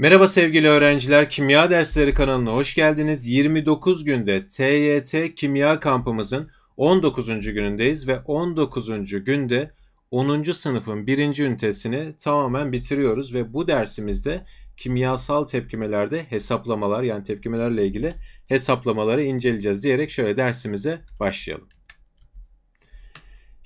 Merhaba sevgili öğrenciler, Kimya Dersleri kanalına hoş geldiniz. 29 günde TYT Kimya kampımızın 19. günündeyiz ve 19. günde 10. sınıfın 1. ünitesini tamamen bitiriyoruz ve bu dersimizde kimyasal tepkimelerde hesaplamalar yani tepkimelerle ilgili hesaplamaları inceleyeceğiz diyerek şöyle dersimize başlayalım.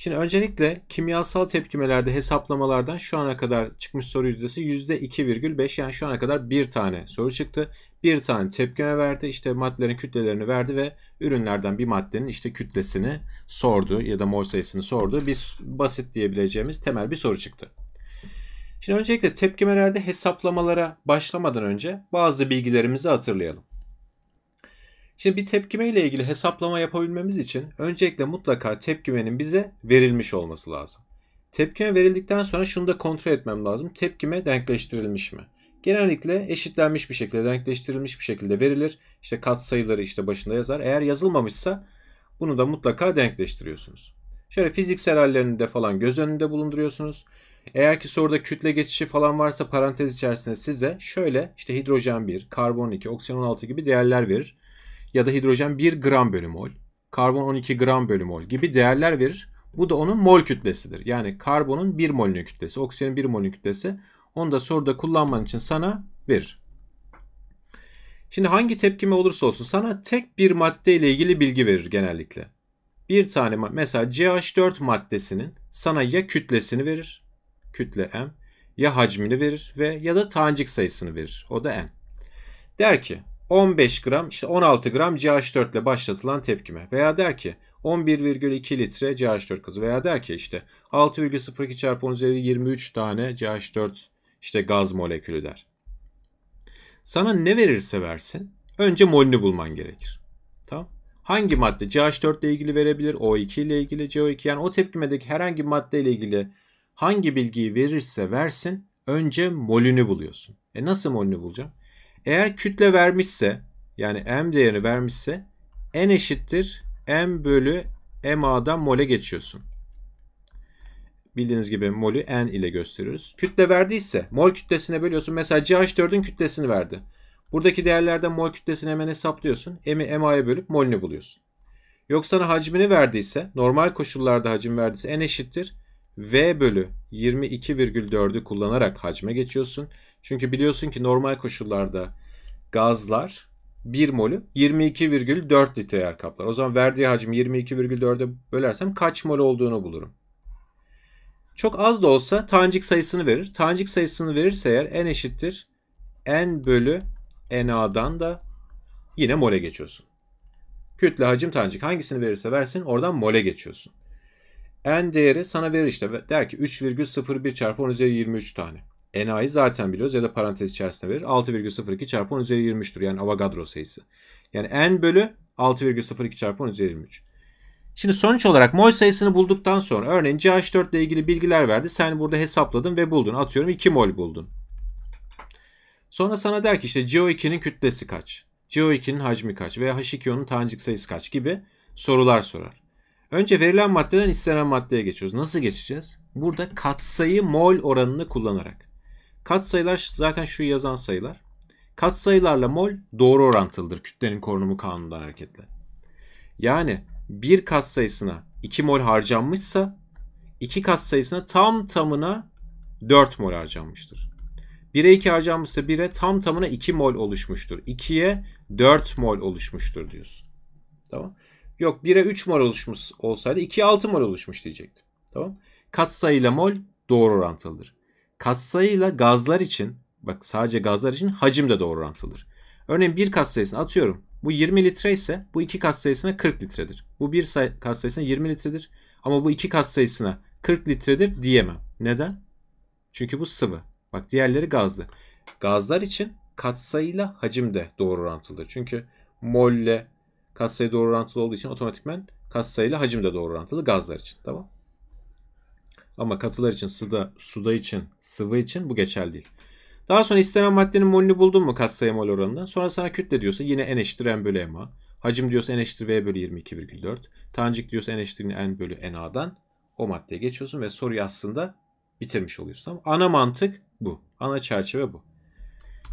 Şimdi öncelikle kimyasal tepkimelerde hesaplamalardan şu ana kadar çıkmış soru yüzdesi %2,5 yani şu ana kadar bir tane soru çıktı. Bir tane tepkime verdi işte maddelerin kütlelerini verdi ve ürünlerden bir maddenin işte kütlesini sordu ya da mol sayısını sordu. Biz basit diyebileceğimiz temel bir soru çıktı. Şimdi öncelikle tepkimelerde hesaplamalara başlamadan önce bazı bilgilerimizi hatırlayalım. Şimdi bir tepkime ile ilgili hesaplama yapabilmemiz için öncelikle mutlaka tepkimenin bize verilmiş olması lazım. Tepkime verildikten sonra şunu da kontrol etmem lazım. Tepkime denkleştirilmiş mi? Genellikle eşitlenmiş bir şekilde, denkleştirilmiş bir şekilde verilir. İşte katsayıları işte başında yazar. Eğer yazılmamışsa bunu da mutlaka denkleştiriyorsunuz. Şöyle fiziksel hallerini de falan göz önünde bulunduruyorsunuz. Eğer ki soruda kütle geçişi falan varsa parantez içerisinde size şöyle işte hidrojen 1, karbon 2, oksijen 16 gibi değerler verir ya da hidrojen 1 gram bölü mol, karbon 12 gram bölü mol gibi değerler verir. Bu da onun mol kütlesidir. Yani karbonun 1 molünün kütlesi, oksijenin 1 molünün kütlesi. Onu da soruda kullanman için sana verir. Şimdi hangi tepkime olursa olsun sana tek bir madde ile ilgili bilgi verir genellikle. Bir tane mesela CH4 maddesinin sana ya kütlesini verir, kütle M, ya hacmini verir ve ya da tanecik sayısını verir. O da n. Der ki 15 gram işte 16 gram CH4 ile başlatılan tepkime veya der ki 11,2 litre CH4 gazı veya der ki işte 6,02 çarpı 10 üzeri 23 tane CH4 işte gaz molekülü der. Sana ne verirse versin önce molünü bulman gerekir. Tamam. Hangi madde CH4 ile ilgili verebilir, O2 ile ilgili, CO2 yani o tepkimedeki herhangi bir madde ile ilgili hangi bilgiyi verirse versin önce molünü buluyorsun. E nasıl molünü bulacağım? Eğer kütle vermişse yani m değerini vermişse n eşittir m bölü ma'dan mole geçiyorsun. Bildiğiniz gibi molü n ile gösteriyoruz. Kütle verdiyse mol kütlesine bölüyorsun. Mesela CH4'ün kütlesini verdi. Buradaki değerlerden mol kütlesini hemen hesaplıyorsun. M'i MA'ya bölüp molünü buluyorsun. Yok sana hacmini verdiyse, normal koşullarda hacim verdiyse n eşittir. V bölü 22,4'ü kullanarak hacme geçiyorsun. Çünkü biliyorsun ki normal koşullarda gazlar 1 molü 22,4 litre yer kaplar. O zaman verdiği hacmi 22,4'e bölersem kaç mol olduğunu bulurum. Çok az da olsa tanecik sayısını verir. Tanecik sayısını verirse eğer n eşittir n bölü NA'dan da yine mole geçiyorsun. Kütle, hacim, tanecik hangisini verirse versin oradan mole geçiyorsun. N değeri sana verir işte der ki 3,01 çarpı 10 üzeri 23 tane. N'a'yı zaten biliyoruz ya da parantez içerisinde verir. 6,02 çarpı 10 üzeri 23'tür. Yani Avogadro sayısı. Yani n bölü 6,02 çarpı 10 üzeri 23. Şimdi sonuç olarak mol sayısını bulduktan sonra örneğin CH4 ile ilgili bilgiler verdi. Sen burada hesapladın ve buldun. Atıyorum 2 mol buldun. Sonra sana der ki işte CO2'nin kütlesi kaç? CO2'nin hacmi kaç? Veya H2O'nun tanecik sayısı kaç gibi sorular sorar. Önce verilen maddeden istenen maddeye geçiyoruz. Nasıl geçeceğiz? Burada katsayı mol oranını kullanarak. Katsayılar zaten şu yazan sayılar. Katsayılarla mol doğru orantılıdır kütlenin korunumu kanunundan hareketle. Yani bir katsayısına 2 mol harcanmışsa 2 katsayısına tam tamına 4 mol harcanmıştır. 1'e 2 harcanmışsa 1'e tam tamına 2 mol oluşmuştur. 2'ye 4 mol oluşmuştur diyorsun. Tamam. Yok 1'e 3 mol oluşmuş olsaydı 2'ye 6 mol oluşmuş diyecektim. Tamam. Katsayıyla mol doğru orantılıdır katsayıyla gazlar için bak sadece gazlar için hacim de doğru orantılıdır. Örneğin bir katsayısını atıyorum. Bu 20 litre ise bu iki katsayısına 40 litredir. Bu bir katsayısına 20 litredir ama bu iki katsayısına 40 litredir diyemem. Neden? Çünkü bu sıvı. Bak diğerleri gazlı. Gazlar için katsayıyla hacim de doğru orantılıdır. Çünkü molle katsayı doğru orantılı olduğu için otomatikmen katsayıyla hacim de doğru orantılı gazlar için. Tamam? Ama katılar için sıda, suda için, sıvı için bu geçerli değil. Daha sonra istenen maddenin molünü buldun mu katsayı mol oranından? Sonra sana kütle diyorsa yine n eşittir n bölü ma. Hacim diyorsa n eşittir v bölü 22,4. Tanecik diyorsa n eşittir n bölü na'dan o maddeye geçiyorsun ve soruyu aslında bitirmiş oluyorsun. Tamam. Ana mantık bu. Ana çerçeve bu.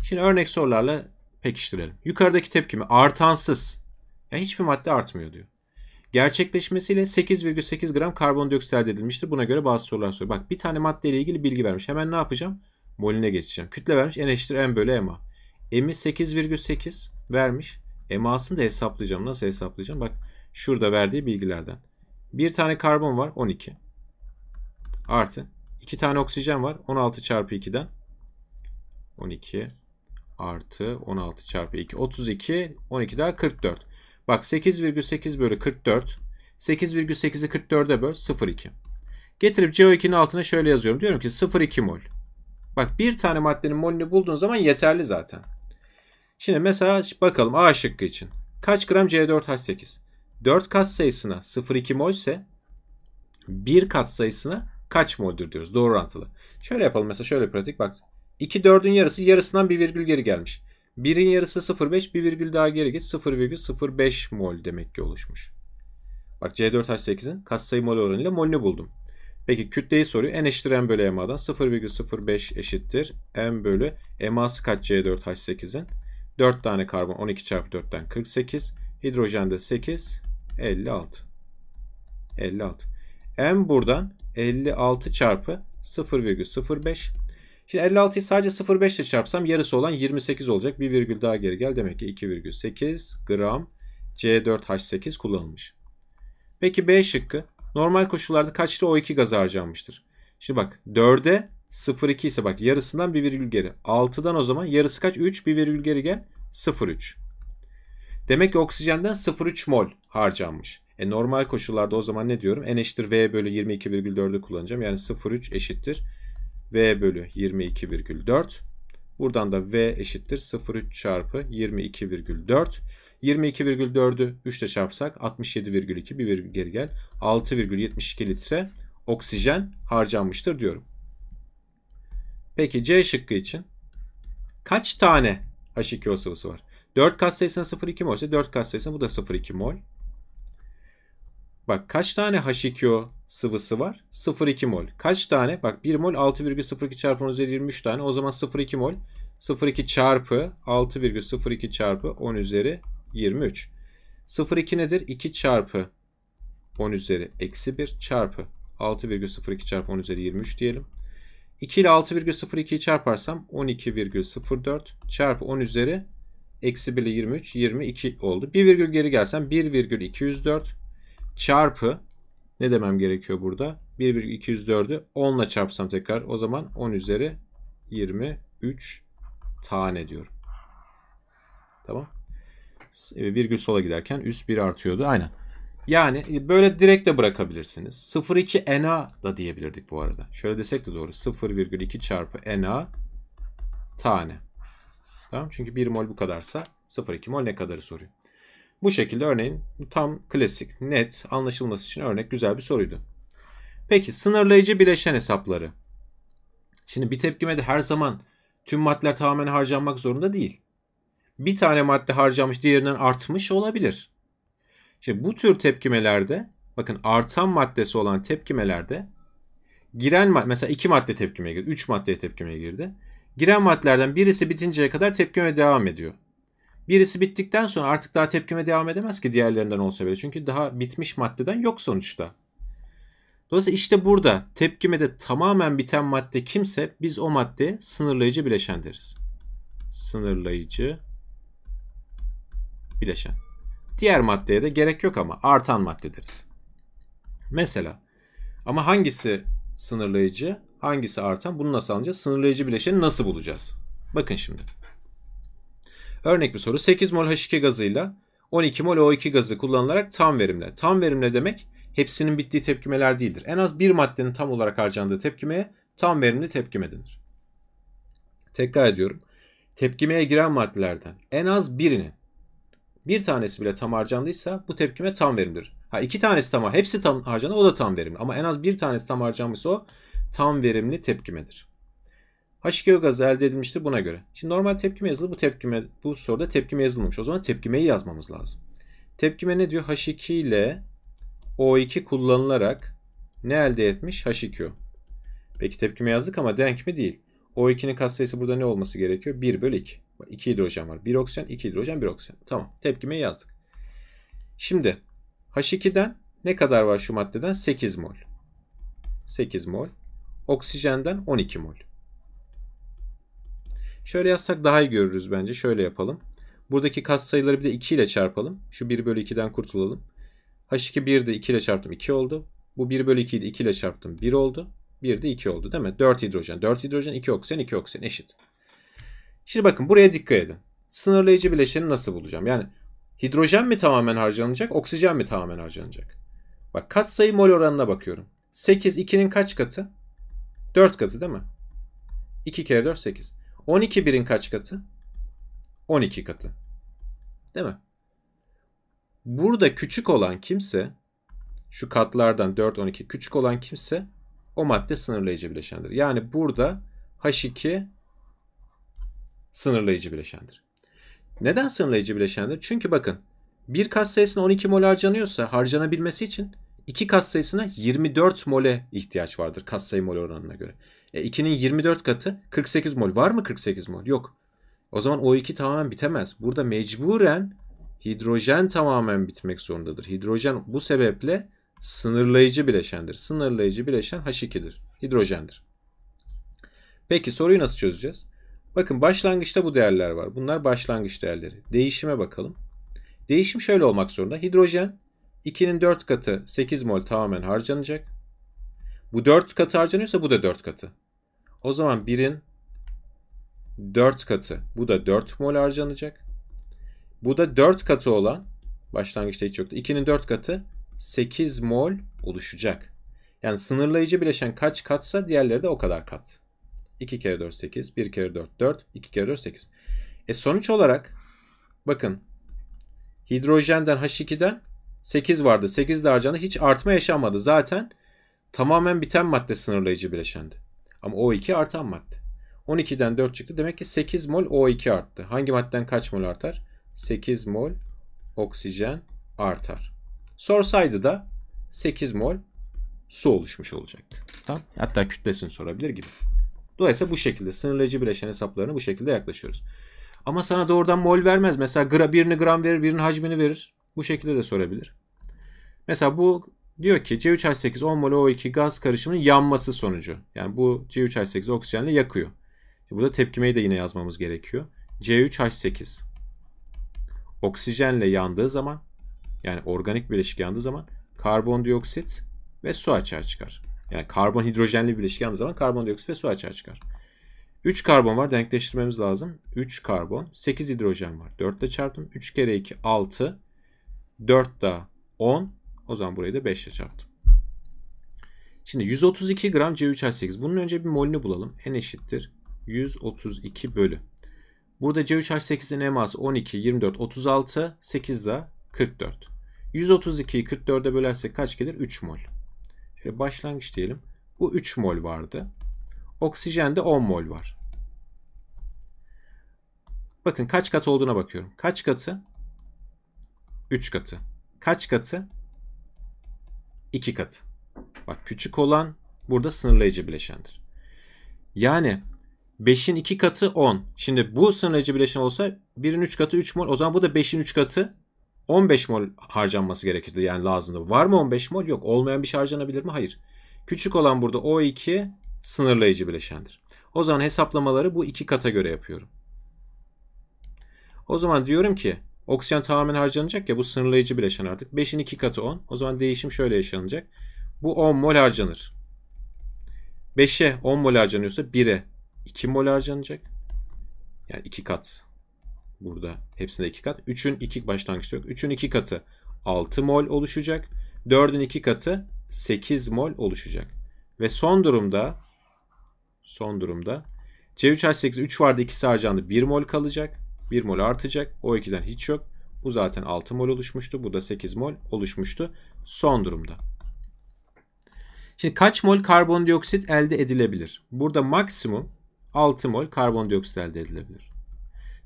Şimdi örnek sorularla pekiştirelim. Yukarıdaki tepkimi artansız. Yani hiçbir madde artmıyor diyor gerçekleşmesiyle 8,8 gram karbondioksit elde edilmiştir. Buna göre bazı sorular soruyor. Bak bir tane maddeyle ilgili bilgi vermiş. Hemen ne yapacağım? Moline geçeceğim. Kütle vermiş. N eşittir M bölü MA. M'i 8,8 vermiş. MA'sını da hesaplayacağım. Nasıl hesaplayacağım? Bak şurada verdiği bilgilerden. Bir tane karbon var 12. Artı. iki tane oksijen var 16 çarpı 2'den. 12 artı 16 çarpı 2 32 12 daha 44. Bak 8,8 bölü 44. 8,8'i 44'e böl 0,2. Getirip CO2'nin altına şöyle yazıyorum. Diyorum ki 0,2 mol. Bak bir tane maddenin molünü bulduğun zaman yeterli zaten. Şimdi mesela bakalım A şıkkı için. Kaç gram C4H8? 4 kat sayısına 0,2 mol ise 1 kat sayısına kaç moldur diyoruz. Doğru orantılı. Şöyle yapalım mesela şöyle pratik bak. 2 4'ün yarısı yarısından bir virgül geri gelmiş. 1'in yarısı 0,5 bir virgül daha geri git 0,05 mol demek ki oluşmuş. Bak C4H8'in katsayı mol oranıyla molünü buldum. Peki kütleyi soruyor. N eşittir M bölü MA'dan 0,05 eşittir. M bölü MA'sı kaç C4H8'in? 4 tane karbon 12 çarpı 4'ten 48. Hidrojen de 8. 56. 56. M buradan 56 çarpı 0,05 Şimdi 56'yı sadece 0,5 ile çarpsam yarısı olan 28 olacak. Bir virgül daha geri gel. Demek ki 2,8 gram C4H8 kullanılmış. Peki B şıkkı. Normal koşullarda kaç litre O2 gazı harcanmıştır? Şimdi bak 4'e 0,2 ise bak yarısından bir virgül geri. 6'dan o zaman yarısı kaç? 3 bir virgül geri gel. 0,3. Demek ki oksijenden 0,3 mol harcanmış. E normal koşullarda o zaman ne diyorum? N eşittir V bölü 22,4'ü kullanacağım. Yani 0,3 eşittir V bölü 22,4. Buradan da V eşittir 0,3 çarpı 22,4. 22,4'ü 3 ile çarpsak 67,2 bir virgül geri gel. 6,72 litre oksijen harcanmıştır diyorum. Peki C şıkkı için kaç tane H2O sıvısı var? 4 kat sayısına 0,2 mol ise 4 kat sayısına bu da 0,2 mol. Bak kaç tane H2O sıvısı var? 0,2 mol. Kaç tane? Bak 1 mol 6,02 çarpı 10 üzeri 23 tane. O zaman 0,2 mol 0,2 çarpı 6,02 çarpı 10 üzeri 23. 0,2 nedir? 2 çarpı 10 üzeri eksi 1 çarpı 6,02 çarpı 10 üzeri 23 diyelim. 2 ile 6,02'yi çarparsam 12,04 çarpı 10 üzeri eksi 1 ile 23 22 oldu. 1 virgül geri gelsem 1,204 çarpı ne demem gerekiyor burada? 1,204'ü 10 ile çarpsam tekrar o zaman 10 üzeri 23 tane diyorum. Tamam. E, virgül sola giderken üst 1 artıyordu. Aynen. Yani e, böyle direkt de bırakabilirsiniz. 0,2 NA da diyebilirdik bu arada. Şöyle desek de doğru. 0,2 çarpı NA tane. Tamam. Çünkü 1 mol bu kadarsa 0,2 mol ne kadarı soruyor. Bu şekilde örneğin tam klasik, net, anlaşılması için örnek güzel bir soruydu. Peki sınırlayıcı bileşen hesapları. Şimdi bir tepkime de her zaman tüm maddeler tamamen harcanmak zorunda değil. Bir tane madde harcamış, diğerinden artmış olabilir. Şimdi bu tür tepkimelerde bakın artan maddesi olan tepkimelerde giren madde mesela iki madde tepkimeye girdi. Üç maddeye tepkimeye girdi. Giren maddelerden birisi bitinceye kadar tepkime devam ediyor. Birisi bittikten sonra artık daha tepkime devam edemez ki diğerlerinden olsa bile. Çünkü daha bitmiş maddeden yok sonuçta. Dolayısıyla işte burada tepkime de tamamen biten madde kimse biz o maddeye sınırlayıcı bileşen deriz. Sınırlayıcı bileşen. Diğer maddeye de gerek yok ama artan madde deriz. Mesela ama hangisi sınırlayıcı, hangisi artan bunu nasıl anlayacağız? Sınırlayıcı bileşeni nasıl bulacağız? Bakın şimdi. Örnek bir soru 8 mol H2 gazıyla 12 mol O2 gazı kullanılarak tam verimle. Tam verimle demek hepsinin bittiği tepkimeler değildir. En az bir maddenin tam olarak harcandığı tepkimeye tam verimli tepkime denir. Tekrar ediyorum. Tepkimeye giren maddelerden en az birinin bir tanesi bile tam harcandıysa bu tepkime tam verimlidir. Ha iki tanesi tam hepsi tam harcandı o da tam verimli. Ama en az bir tanesi tam harcanmışsa o tam verimli tepkimedir. H2O gazı elde edilmiştir buna göre. Şimdi normal tepkime yazılı bu tepkime bu soruda tepkime yazılmamış. O zaman tepkimeyi yazmamız lazım. Tepkime ne diyor? H2 ile O2 kullanılarak ne elde etmiş? H2O. Peki tepkime yazdık ama denk mi? Değil. O2'nin katsayısı burada ne olması gerekiyor? 1 bölü 2. 2 hidrojen var. 1 oksijen, 2 hidrojen, 1 oksijen. Tamam. Tepkimeyi yazdık. Şimdi H2'den ne kadar var şu maddeden? 8 mol. 8 mol. Oksijenden 12 mol. Şöyle yazsak daha iyi görürüz bence. Şöyle yapalım. Buradaki katsayıları bir de 2 ile çarpalım. Şu 1 bölü 2'den kurtulalım. H2 1 de 2 ile çarptım 2 oldu. Bu 1 bölü 2'yi de 2 ile çarptım 1 oldu. 1 de 2 oldu değil mi? 4 hidrojen, 4 hidrojen, 2 oksijen, 2 oksijen eşit. Şimdi bakın buraya dikkat edin. Sınırlayıcı bileşeni nasıl bulacağım? Yani hidrojen mi tamamen harcanacak, oksijen mi tamamen harcanacak? Bak katsayı mol oranına bakıyorum. 8 2'nin kaç katı? 4 katı değil mi? 2 kere 4 8. 12 birin kaç katı? 12 katı. Değil mi? Burada küçük olan kimse şu katlardan 4 12 küçük olan kimse o madde sınırlayıcı bileşendir. Yani burada H2 sınırlayıcı bileşendir. Neden sınırlayıcı bileşendir? Çünkü bakın bir kas sayısına 12 mol harcanıyorsa harcanabilmesi için iki kas sayısına 24 mole ihtiyaç vardır kas sayı mol oranına göre. E, 2'nin 24 katı 48 mol. Var mı 48 mol? Yok. O zaman O2 tamamen bitemez. Burada mecburen hidrojen tamamen bitmek zorundadır. Hidrojen bu sebeple sınırlayıcı bileşendir. Sınırlayıcı bileşen H2'dir. Hidrojendir. Peki soruyu nasıl çözeceğiz? Bakın başlangıçta bu değerler var. Bunlar başlangıç değerleri. Değişime bakalım. Değişim şöyle olmak zorunda. Hidrojen 2'nin 4 katı 8 mol tamamen harcanacak. Bu 4 katı harcanıyorsa bu da 4 katı. O zaman 1'in 4 katı. Bu da 4 mol harcanacak. Bu da 4 katı olan başlangıçta hiç yoktu. 2'nin 4 katı 8 mol oluşacak. Yani sınırlayıcı bileşen kaç katsa diğerleri de o kadar kat. 2 kere 4 8, 1 kere 4 4, 2 kere 4 8. E sonuç olarak bakın hidrojenden H2'den 8 vardı. 8 de harcandı. Hiç artma yaşanmadı. Zaten tamamen biten madde sınırlayıcı bileşendi. Ama O2 artan madde. 12'den 4 çıktı. Demek ki 8 mol O2 arttı. Hangi maddeden kaç mol artar? 8 mol oksijen artar. Sorsaydı da 8 mol su oluşmuş olacaktı. Tamam. Hatta kütlesini sorabilir gibi. Dolayısıyla bu şekilde sınırlayıcı bileşen hesaplarını bu şekilde yaklaşıyoruz. Ama sana doğrudan mol vermez. Mesela gra, birini gram verir, birinin hacmini verir. Bu şekilde de sorabilir. Mesela bu Diyor ki C3H8 10 mol O2 gaz karışımının yanması sonucu. Yani bu C3H8 oksijenle yakıyor. Burada tepkimeyi de yine yazmamız gerekiyor. C3H8 oksijenle yandığı zaman yani organik bileşik yandığı zaman karbondioksit ve su açığa çıkar. Yani karbon hidrojenli bileşik yandığı zaman karbondioksit ve su açığa çıkar. 3 karbon var denkleştirmemiz lazım. 3 karbon, 8 hidrojen var. 4 ile çarptım. 3 kere 2 6, 4 da 10, o zaman burayı da 5 ile çarptım. Şimdi 132 gram C3H8. Bunun önce bir molünü bulalım. N eşittir 132 bölü. Burada C3H8'in eması 12, 24, 36, 8 daha 44. 132'yi 44'e bölersek kaç gelir? 3 mol. Şöyle başlangıç diyelim. Bu 3 mol vardı. Oksijende 10 mol var. Bakın kaç kat olduğuna bakıyorum. Kaç katı? 3 katı. Kaç katı? 2 katı. Bak küçük olan burada sınırlayıcı bileşendir. Yani 5'in 2 katı 10. Şimdi bu sınırlayıcı bileşen olsa 1'in 3 katı 3 mol. O zaman bu da 5'in 3 katı 15 mol harcanması gerekirdi. Yani lazımdı. Var mı 15 mol? Yok. Olmayan bir şey harcanabilir mi? Hayır. Küçük olan burada O2 sınırlayıcı bileşendir. O zaman hesaplamaları bu iki kata göre yapıyorum. O zaman diyorum ki Oksijen tamamen harcanacak ya bu sınırlayıcı bileşen artık. 5'in 2 katı 10. O zaman değişim şöyle yaşanacak. Bu 10 mol harcanır. 5'e 10 mol harcanıyorsa 1'e 2 mol harcanacak. Yani 2 kat. Burada hepsinde 2 kat. 3'ün 2 başlangıçta yok. 3'ün 2 katı 6 mol oluşacak. 4'ün 2 katı 8 mol oluşacak. Ve son durumda son durumda C3H8 3 vardı 2'si harcandı 1 mol kalacak. 1 mol artacak. O2'den hiç yok. Bu zaten 6 mol oluşmuştu. Bu da 8 mol oluşmuştu son durumda. Şimdi kaç mol karbondioksit elde edilebilir? Burada maksimum 6 mol karbondioksit elde edilebilir.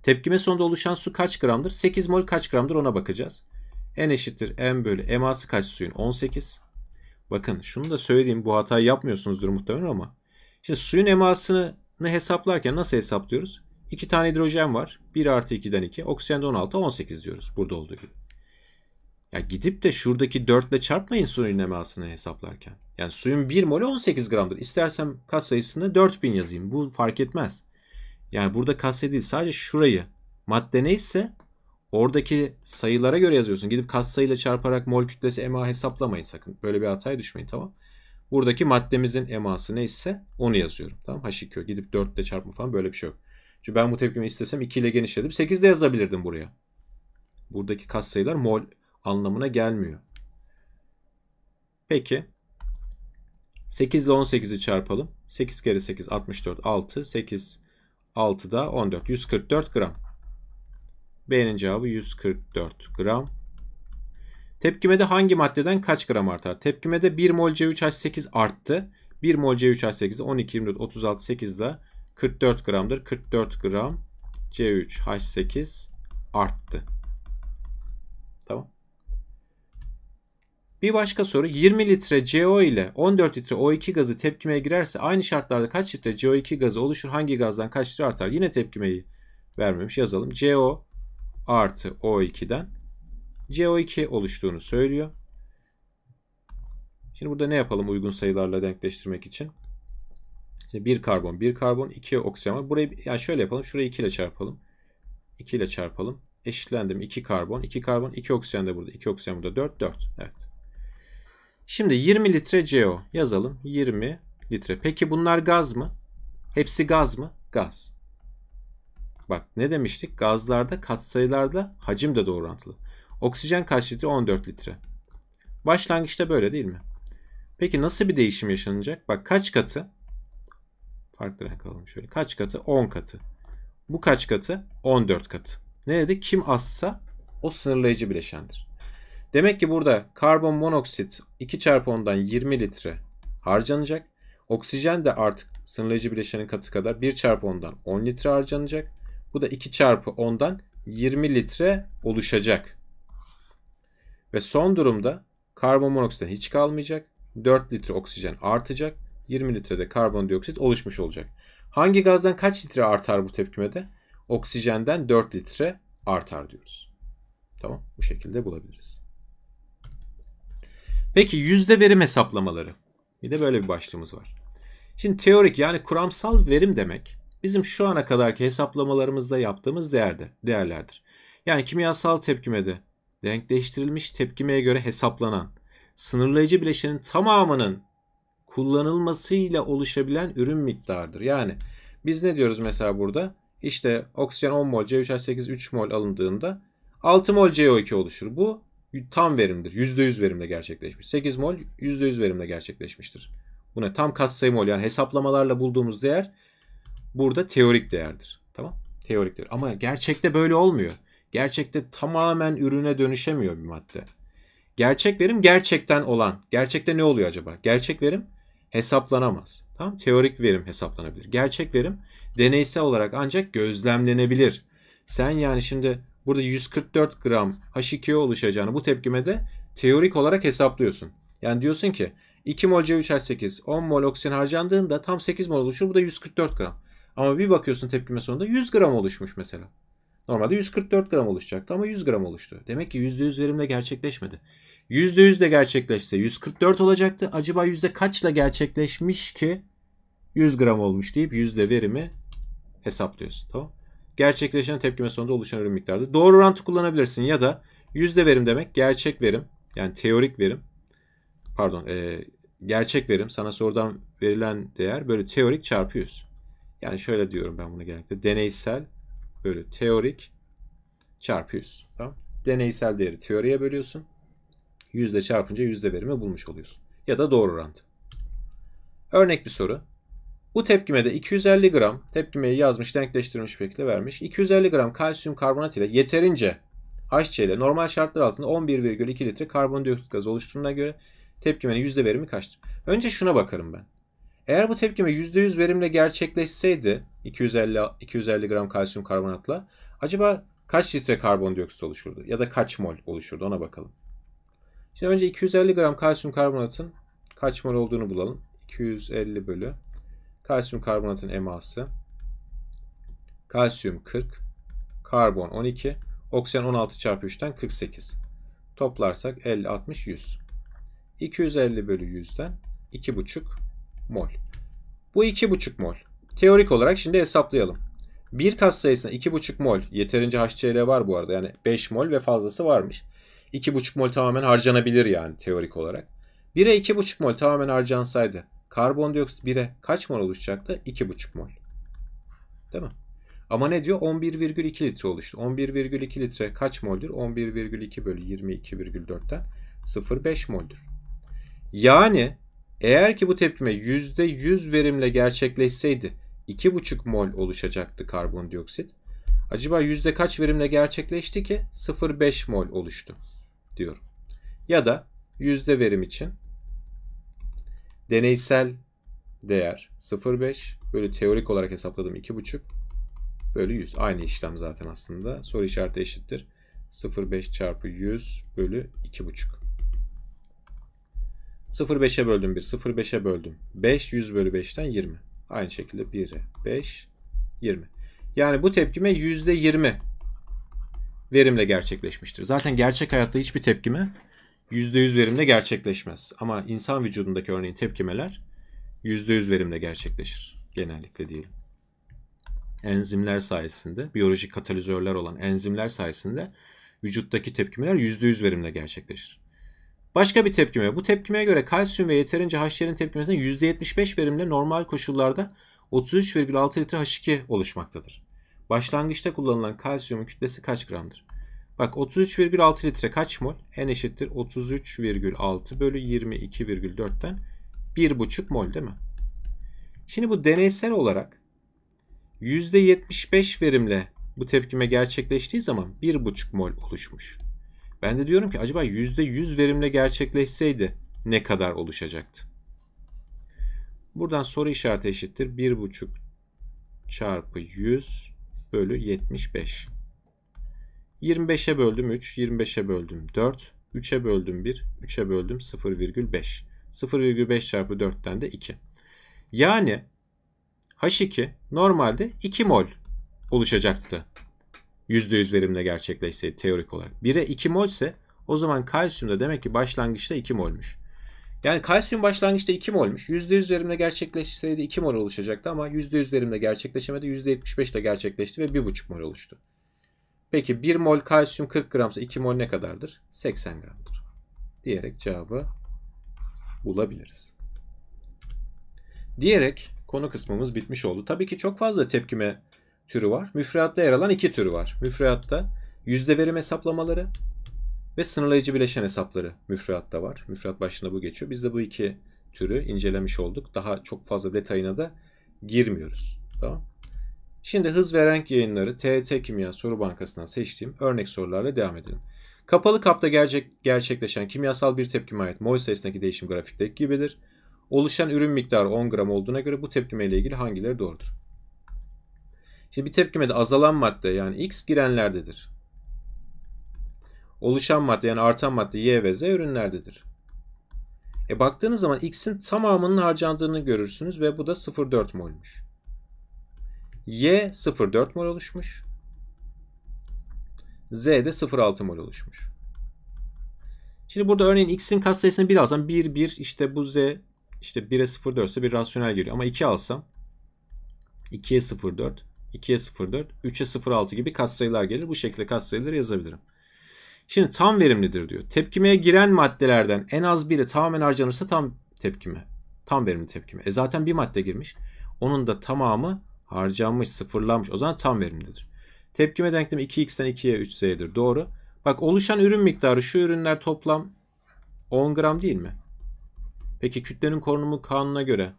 Tepkime sonunda oluşan su kaç gramdır? 8 mol kaç gramdır ona bakacağız. N eşittir M bölü MA'sı kaç suyun? 18. Bakın şunu da söyleyeyim bu hatayı yapmıyorsunuzdur muhtemelen ama. Şimdi suyun emasını hesaplarken nasıl hesaplıyoruz? 2 tane hidrojen var. 1 artı 2'den 2. Oksijen de 16. 18 diyoruz. Burada olduğu gibi. Ya gidip de şuradaki 4 ile çarpmayın suyun emasını hesaplarken. Yani suyun 1 molü 18 gramdır. İstersem kat sayısını 4000 yazayım. Bu fark etmez. Yani burada katsayı değil sadece şurayı. Madde neyse oradaki sayılara göre yazıyorsun. Gidip sayıyla çarparak mol kütlesi ema hesaplamayın sakın. Böyle bir hataya düşmeyin tamam. Buradaki maddemizin eması neyse onu yazıyorum. Tamam H2O gidip 4 ile çarpma falan böyle bir şey yok. Çünkü ben bu tepkimi istesem 2 ile genişletip 8 de yazabilirdim buraya. Buradaki katsayılar mol anlamına gelmiyor. Peki 8 ile 18'i çarpalım. 8 kere 8 64 6 8 6 da 14 144 gram. B'nin cevabı 144 gram. Tepkimede hangi maddeden kaç gram artar? Tepkimede 1 mol C3H8 arttı. 1 mol C3H8 12 24 36 8 de 44 gramdır. 44 gram C3H8 arttı. Tamam. Bir başka soru 20 litre CO ile 14 litre O2 gazı tepkimeye girerse aynı şartlarda kaç litre CO2 gazı oluşur? Hangi gazdan kaç litre artar? Yine tepkimeyi vermemiş yazalım. CO artı O2'den CO2 oluştuğunu söylüyor. Şimdi burada ne yapalım uygun sayılarla denkleştirmek için? Şimdi bir karbon, bir karbon, iki oksijen var. Burayı yani şöyle yapalım. Şurayı 2 ile çarpalım. 2 ile çarpalım. Eşitlendim. 2 karbon, 2 karbon, 2 oksijen de burada. 2 oksijen burada. 4, 4. Evet. Şimdi 20 litre CO yazalım. 20 litre. Peki bunlar gaz mı? Hepsi gaz mı? Gaz. Bak ne demiştik? Gazlarda katsayılarda hacim de doğru orantılı. Oksijen kaç litre? 14 litre. Başlangıçta böyle değil mi? Peki nasıl bir değişim yaşanacak? Bak kaç katı? Farklı renk alalım şöyle. Kaç katı? 10 katı. Bu kaç katı? 14 katı. Ne dedi? Kim azsa o sınırlayıcı bileşendir. Demek ki burada karbon monoksit 2 çarpı 10'dan 20 litre harcanacak. Oksijen de artık sınırlayıcı bileşenin katı kadar 1 çarpı 10'dan 10 litre harcanacak. Bu da 2 çarpı 10'dan 20 litre oluşacak. Ve son durumda karbon monoksit hiç kalmayacak. 4 litre oksijen artacak. 20 litrede karbondioksit oluşmuş olacak. Hangi gazdan kaç litre artar bu tepkimede? Oksijenden 4 litre artar diyoruz. Tamam bu şekilde bulabiliriz. Peki yüzde verim hesaplamaları. Bir de böyle bir başlığımız var. Şimdi teorik yani kuramsal verim demek bizim şu ana kadarki hesaplamalarımızda yaptığımız değerde, değerlerdir. Yani kimyasal tepkimede denkleştirilmiş tepkimeye göre hesaplanan sınırlayıcı bileşenin tamamının kullanılmasıyla oluşabilen ürün miktarıdır. Yani biz ne diyoruz mesela burada? İşte oksijen 10 mol, C3H8 3 mol alındığında 6 mol CO2 oluşur. Bu tam verimdir. %100 verimle gerçekleşmiş. 8 mol %100 verimle gerçekleşmiştir. Bu ne? Tam katsayı mol. Yani hesaplamalarla bulduğumuz değer burada teorik değerdir. Tamam? Teorik Ama gerçekte böyle olmuyor. Gerçekte tamamen ürüne dönüşemiyor bir madde. Gerçek verim gerçekten olan. Gerçekte ne oluyor acaba? Gerçek verim hesaplanamaz. Tamam Teorik verim hesaplanabilir. Gerçek verim deneysel olarak ancak gözlemlenebilir. Sen yani şimdi burada 144 gram H2O oluşacağını bu tepkimede teorik olarak hesaplıyorsun. Yani diyorsun ki 2 mol C3H8 10 mol oksijen harcandığında tam 8 mol oluşur. Bu da 144 gram. Ama bir bakıyorsun tepkime sonunda 100 gram oluşmuş mesela. Normalde 144 gram oluşacaktı ama 100 gram oluştu. Demek ki %100 verimle gerçekleşmedi. %100 de gerçekleşse 144 olacaktı. Acaba yüzde kaçla gerçekleşmiş ki 100 gram olmuş deyip yüzde verimi hesaplıyorsun. Tamam. Gerçekleşen tepkime sonunda oluşan ürün miktarı. Doğru orantı kullanabilirsin ya da yüzde verim demek gerçek verim. Yani teorik verim. Pardon. E, gerçek verim. Sana sorudan verilen değer böyle teorik çarpı 100. Yani şöyle diyorum ben bunu genellikle. Deneysel böyle teorik çarpı 100. Tamam. Deneysel değeri teoriye bölüyorsun. Yüzde çarpınca yüzde verimi bulmuş oluyorsun. Ya da doğru orantı. Örnek bir soru. Bu tepkimede 250 gram tepkimeyi yazmış, denkleştirmiş şekilde vermiş. 250 gram kalsiyum karbonat ile yeterince HCl normal şartlar altında 11,2 litre karbondioksit gazı oluşturduğuna göre tepkimenin yüzde verimi kaçtır? Önce şuna bakarım ben. Eğer bu tepkime %100 verimle gerçekleşseydi 250, 250 gram kalsiyum karbonatla acaba kaç litre karbondioksit oluşurdu ya da kaç mol oluşurdu ona bakalım. Şimdi önce 250 gram kalsiyum karbonatın kaç mol olduğunu bulalım. 250 bölü kalsiyum karbonatın eması. Kalsiyum 40, karbon 12, oksijen 16 çarpı 3'ten 48. Toplarsak 50, 60, 100. 250 bölü 100'den 2,5 mol. Bu 2,5 mol. Teorik olarak şimdi hesaplayalım. Bir kas sayısına 2,5 mol yeterince HCl var bu arada yani 5 mol ve fazlası varmış. 2,5 mol tamamen harcanabilir yani teorik olarak. 1'e 2,5 mol tamamen harcansaydı karbondioksit 1'e kaç mol oluşacaktı? 2,5 mol. Değil mi? Ama ne diyor? 11,2 litre oluştu. 11,2 litre kaç moldür? 11,2 bölü 22,4'ten 0,5 moldür. Yani eğer ki bu tepkime %100 verimle gerçekleşseydi 2,5 mol oluşacaktı karbondioksit. Acaba yüzde kaç verimle gerçekleşti ki? 0,5 mol oluştu diyorum. Ya da yüzde verim için deneysel değer 0.5 böyle teorik olarak hesapladığım 2.5 bölü 100. Aynı işlem zaten aslında. Soru işareti eşittir. 0.5 çarpı 100 bölü 2.5. 0.5'e böldüm 1, 0.5'e böldüm. 5, 100 bölü 5'ten 20. Aynı şekilde 1'e 5, 20. Yani bu tepkime %20 verimle gerçekleşmiştir. Zaten gerçek hayatta hiçbir tepkime %100 verimle gerçekleşmez. Ama insan vücudundaki örneğin tepkimeler %100 verimle gerçekleşir genellikle diyelim. Enzimler sayesinde, biyolojik katalizörler olan enzimler sayesinde vücuttaki tepkimeler %100 verimle gerçekleşir. Başka bir tepkime. Bu tepkimeye göre kalsiyum ve yeterince HCl'in tepkimesinde %75 verimle normal koşullarda 33,6 litre H2 oluşmaktadır. Başlangıçta kullanılan kalsiyumun kütlesi kaç gramdır? Bak 33,6 litre kaç mol? N eşittir 33,6 bölü 22,4'ten 1,5 mol değil mi? Şimdi bu deneysel olarak %75 verimle bu tepkime gerçekleştiği zaman 1,5 mol oluşmuş. Ben de diyorum ki acaba %100 verimle gerçekleşseydi ne kadar oluşacaktı? Buradan soru işareti eşittir. 1,5 çarpı 100 bölü 75. 25'e böldüm 3, 25'e böldüm 4, 3'e böldüm 1, 3'e böldüm 0,5. 0,5 çarpı 4'ten de 2. Yani H2 normalde 2 mol oluşacaktı. %100 verimle gerçekleşseydi teorik olarak. 1'e 2 mol ise o zaman kalsiyumda demek ki başlangıçta 2 molmuş. Yani kalsiyum başlangıçta 2 molmuş. %100 verimle gerçekleşseydi 2 mol oluşacaktı ama %100 verimle gerçekleşemedi. %75 ile gerçekleşti ve 1,5 mol oluştu. Peki 1 mol kalsiyum 40 gramsa 2 mol ne kadardır? 80 gramdır. Diyerek cevabı bulabiliriz. Diyerek konu kısmımız bitmiş oldu. Tabii ki çok fazla tepkime türü var. Müfreatta yer alan iki türü var. Müfreatta yüzde verim hesaplamaları, ve sınırlayıcı bileşen hesapları müfreatta var. Müfreat başında bu geçiyor. Biz de bu iki türü incelemiş olduk. Daha çok fazla detayına da girmiyoruz. Tamam. Şimdi hız ve renk yayınları TET Kimya Soru Bankası'ndan seçtiğim örnek sorularla devam edelim. Kapalı kapta gerçek, gerçekleşen kimyasal bir tepkime ait mol sayısındaki değişim grafikteki gibidir. Oluşan ürün miktarı 10 gram olduğuna göre bu tepkime ile ilgili hangileri doğrudur? Şimdi bir tepkimede azalan madde yani X girenlerdedir oluşan madde yani artan madde Y ve Z ürünlerdedir. E baktığınız zaman X'in tamamının harcandığını görürsünüz ve bu da 0,4 molmuş. Y 0,4 mol oluşmuş. Z de 0,6 mol oluşmuş. Şimdi burada örneğin X'in kas sayısını 1 alsam 1, 1 işte bu Z işte 1'e 0,4 ise bir rasyonel geliyor. Ama 2 alsam 2'ye 0,4, 2'ye 0,4, 3'e 0,6 gibi katsayılar gelir. Bu şekilde katsayıları yazabilirim. Şimdi tam verimlidir diyor. Tepkimeye giren maddelerden en az biri tamamen harcanırsa tam tepkime. Tam verimli tepkime. E zaten bir madde girmiş. Onun da tamamı harcanmış, sıfırlanmış. O zaman tam verimlidir. Tepkime denklemi 2x'ten 2'ye 3z'dir. Doğru. Bak oluşan ürün miktarı şu ürünler toplam 10 gram değil mi? Peki kütlenin korunumu kanuna göre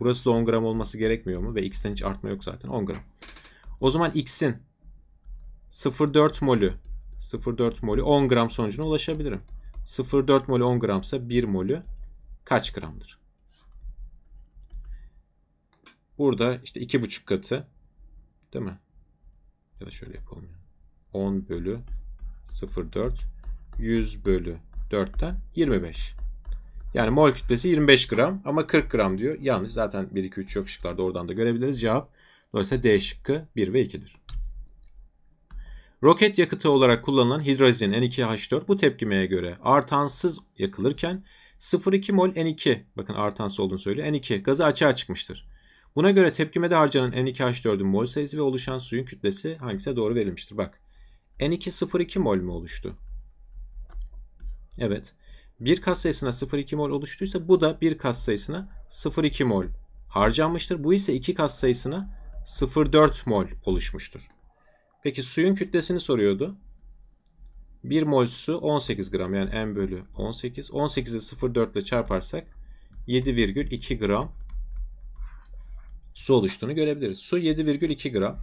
burası da 10 gram olması gerekmiyor mu? Ve x'ten hiç artma yok zaten 10 gram. O zaman x'in 0,4 molü 0.4 molü 10 gram sonucuna ulaşabilirim. 0.4 molü 10 gramsa 1 molü kaç gramdır? Burada işte 2,5 katı değil mi? Ya da şöyle yapalım. 10 bölü 0.4 100 bölü 4'ten 25. Yani mol kütlesi 25 gram ama 40 gram diyor. Yanlış zaten 1, 2, 3 yok şıklarda oradan da görebiliriz. Cevap dolayısıyla D şıkkı 1 ve 2'dir. Roket yakıtı olarak kullanılan hidrojen N2H4 bu tepkimeye göre artansız yakılırken 0,2 mol N2 bakın artansız olduğunu söylüyor. N2 gazı açığa çıkmıştır. Buna göre tepkimede harcanan N2H4'ün mol sayısı ve oluşan suyun kütlesi hangisine doğru verilmiştir? Bak. N2 0,2 mol mu oluştu? Evet. Bir kas sayısına 0,2 mol oluştuysa bu da bir kas sayısına 0,2 mol harcanmıştır. Bu ise iki kas sayısına 0,4 mol oluşmuştur. Peki suyun kütlesini soruyordu. 1 mol su 18 gram yani m bölü 18. 18'i 0,4 ile çarparsak 7,2 gram su oluştuğunu görebiliriz. Su 7,2 gram.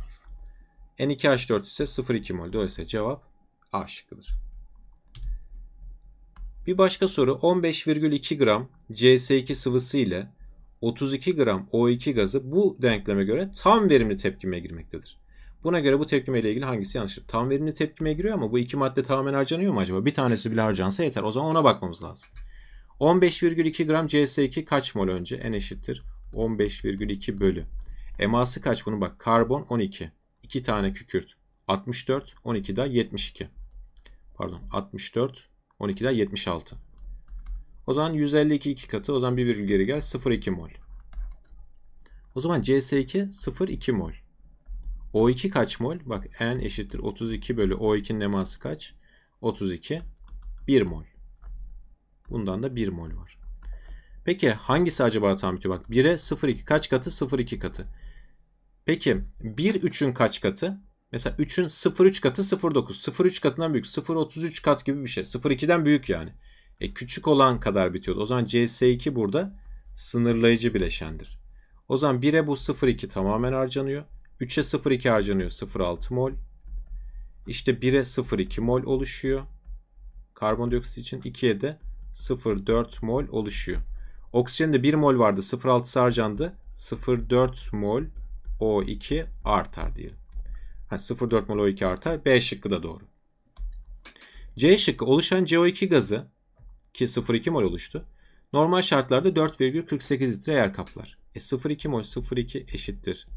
N2H4 ise 0,2 mol. Dolayısıyla cevap A şıkkıdır. Bir başka soru 15,2 gram CS2 sıvısı ile 32 gram O2 gazı bu denkleme göre tam verimli tepkime girmektedir. Buna göre bu tepkime ile ilgili hangisi yanlıştır? Tam verimli tepkimeye giriyor ama bu iki madde tamamen harcanıyor mu acaba? Bir tanesi bile harcansa yeter. O zaman ona bakmamız lazım. 15,2 gram CS2 kaç mol önce? N eşittir. 15,2 bölü. Eması kaç bunu bak. Karbon 12. 2 tane kükürt. 64, 12 da 72. Pardon 64, 12 da 76. O zaman 152 2 katı. O zaman bir virgül geri gel. 0,2 mol. O zaman CS2 0,2 mol. O2 kaç mol? Bak N eşittir 32 bölü O2'nin eması kaç? 32. 1 mol. Bundan da 1 mol var. Peki hangisi acaba tam bitiyor? Bak 1'e 0,2 kaç katı? 0,2 katı. Peki 1 3'ün kaç katı? Mesela 3'ün 0,3 katı 0,9. 0,3 katından büyük. 0,33 kat gibi bir şey. 0,2'den büyük yani. E, küçük olan kadar bitiyordu. O zaman CS2 burada sınırlayıcı bileşendir. O zaman 1'e bu 0,2 tamamen harcanıyor. 3'e 0,2 harcanıyor 0,6 mol. İşte 1'e 0,2 mol oluşuyor. Karbondioksit için 2'ye de 0,4 mol oluşuyor. Oksijen de 1 mol vardı 0,6 harcandı. 0,4 mol O2 artar diyelim. Yani 0,4 mol O2 artar. B şıkkı da doğru. C şıkkı oluşan CO2 gazı ki 0,2 mol oluştu. Normal şartlarda 4,48 litre yer kaplar. E 0,2 mol 0,2 eşittir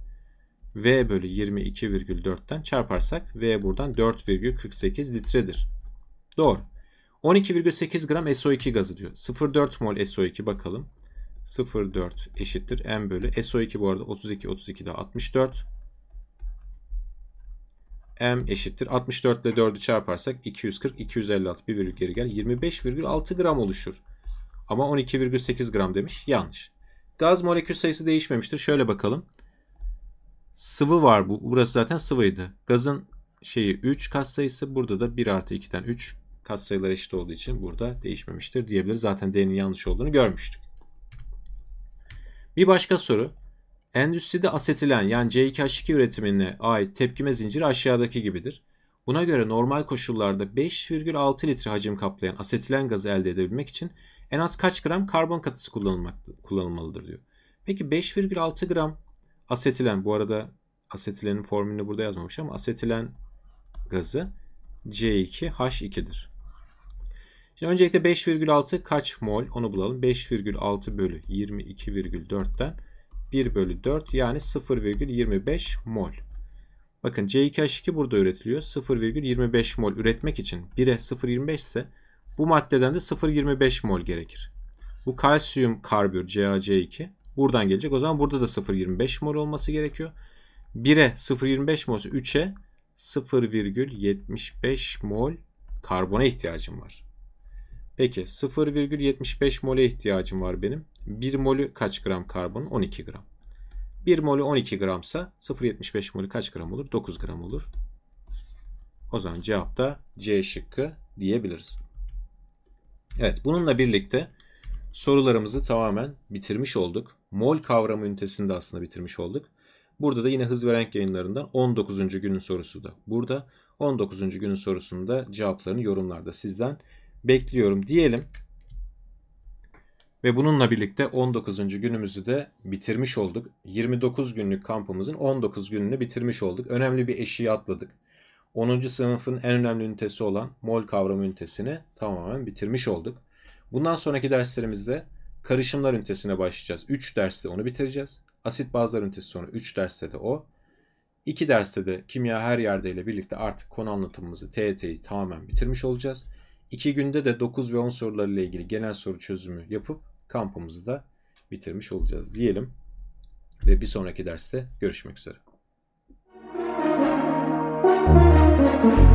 V bölü 22,4'ten çarparsak V buradan 4,48 litredir. Doğru. 12,8 gram SO2 gazı diyor. 0,4 mol SO2 bakalım. 0,4 eşittir M bölü. SO2 bu arada 32, 32 de 64. M eşittir. 64 ile 4'ü çarparsak 240, 256 bir virgül geri gel. 25,6 gram oluşur. Ama 12,8 gram demiş. Yanlış. Gaz molekül sayısı değişmemiştir. Şöyle bakalım sıvı var bu. Burası zaten sıvıydı. Gazın şeyi 3 katsayısı burada da 1 artı 2'den 3 katsayıları eşit olduğu için burada değişmemiştir diyebiliriz. Zaten D'nin yanlış olduğunu görmüştük. Bir başka soru. Endüstride asetilen yani C2H2 üretimine ait tepkime zinciri aşağıdaki gibidir. Buna göre normal koşullarda 5,6 litre hacim kaplayan asetilen gazı elde edebilmek için en az kaç gram karbon katısı kullanılmalıdır diyor. Peki 5,6 gram Asetilen bu arada asetilenin formülünü burada yazmamış ama asetilen gazı C2H2'dir. Şimdi öncelikle 5,6 kaç mol onu bulalım. 5,6 bölü 22,4'ten 1 bölü 4 yani 0,25 mol. Bakın C2H2 burada üretiliyor. 0,25 mol üretmek için 1'e 0,25 ise bu maddeden de 0,25 mol gerekir. Bu kalsiyum karbür CaC2 Buradan gelecek. O zaman burada da 0.25 mol olması gerekiyor. 1'e 0.25 mol 3'e 0,75 mol karbona ihtiyacım var. Peki 0,75 mole ihtiyacım var benim. 1 molü kaç gram karbon? 12 gram. 1 molü 12 gramsa 0,75 molü kaç gram olur? 9 gram olur. O zaman cevap da C şıkkı diyebiliriz. Evet bununla birlikte sorularımızı tamamen bitirmiş olduk mol kavramı ünitesini de aslında bitirmiş olduk. Burada da yine hız ve renk yayınlarından 19. günün sorusu da burada. 19. günün sorusunda cevaplarını yorumlarda sizden bekliyorum diyelim. Ve bununla birlikte 19. günümüzü de bitirmiş olduk. 29 günlük kampımızın 19 gününü bitirmiş olduk. Önemli bir eşiği atladık. 10. sınıfın en önemli ünitesi olan mol kavramı ünitesini tamamen bitirmiş olduk. Bundan sonraki derslerimizde Karışımlar ünitesine başlayacağız. 3 derste onu bitireceğiz. Asit bazlar ünitesi sonra 3 derste de o. 2 derste de kimya her yerde ile birlikte artık konu anlatımımızı TET'yi tamamen bitirmiş olacağız. 2 günde de 9 ve 10 sorularıyla ilgili genel soru çözümü yapıp kampımızı da bitirmiş olacağız diyelim. Ve bir sonraki derste görüşmek üzere. Thank you.